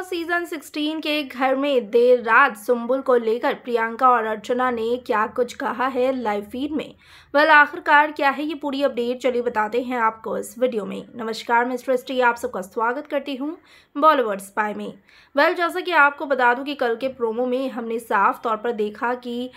show season 16 के घर में देर रात सुम्बुल को लेकर प्रियंका और अर्चना ने क्या कुछ कहा है लाइव फीड में वेल आखिरकार क्या है ये पूरी अपडेट चलिए बताते हैं आपको इस वीडियो में नमस्कार मैं सृष्टि आप सबका स्वागत करती हूँ बॉलीवुड स्पाई में वेल जैसा कि आपको बता दूं कि कल के प्रोमो में हमने साफ तौर पर देखा कि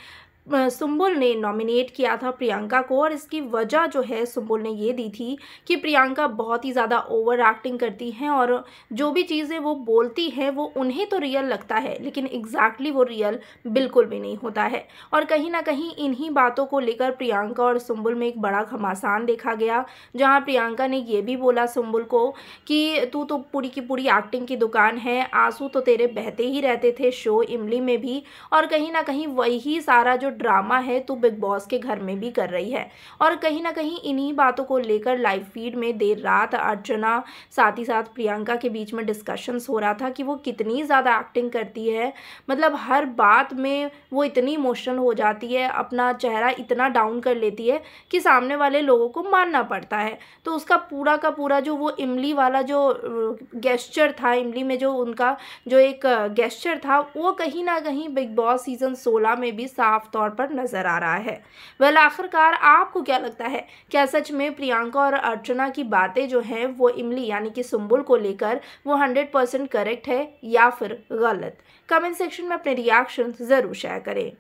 सुम्बुल ने नॉमिनेट किया था प्रियंका को और इसकी वजह जो है सुम्बुल ने ये दी थी कि प्रियंका बहुत ही ज़्यादा ओवर एक्टिंग करती हैं और जो भी चीज़ें वो बोलती हैं वो उन्हें तो रियल लगता है लेकिन एग्जैक्टली वो रियल बिल्कुल भी नहीं होता है और कहीं ना कहीं इन्हीं बातों को लेकर प्रियंका और सुम्बुल में एक बड़ा घमासान देखा गया जहाँ प्रियंका ने यह भी बोला सुम्बुल को कि तू तो पूरी की पूरी एक्टिंग की दुकान है आंसू तो तेरे बहते ही रहते थे शो इमली में भी और कहीं ना कहीं वही सारा जो ड्रामा है तो बिग बॉस के घर में भी कर रही है और कहीं ना कहीं इन्हीं बातों को लेकर लाइव फीड में देर रात अर्चना साथ ही साथ प्रियंका के बीच में डिस्कशंस हो रहा था कि वो कितनी ज़्यादा एक्टिंग करती है मतलब हर बात में वो इतनी इमोशनल हो जाती है अपना चेहरा इतना डाउन कर लेती है कि सामने वाले लोगों को मानना पड़ता है तो उसका पूरा का पूरा जो वो इमली वाला जो गेस्चर था इमली में जो उनका जो एक गेस्चर था वो कहीं ना कहीं बिग बॉस सीज़न सोलह में भी साफ तौर तौर पर नजर आ रहा है वह आखिरकार आपको क्या लगता है क्या सच में प्रियंका और अर्चना की बातें जो हैं वो इमली यानी कि सुम्बुल को लेकर वो हंड्रेड परसेंट करेक्ट है या फिर गलत कमेंट सेक्शन में अपने रिएक्शन ज़रूर शेयर करें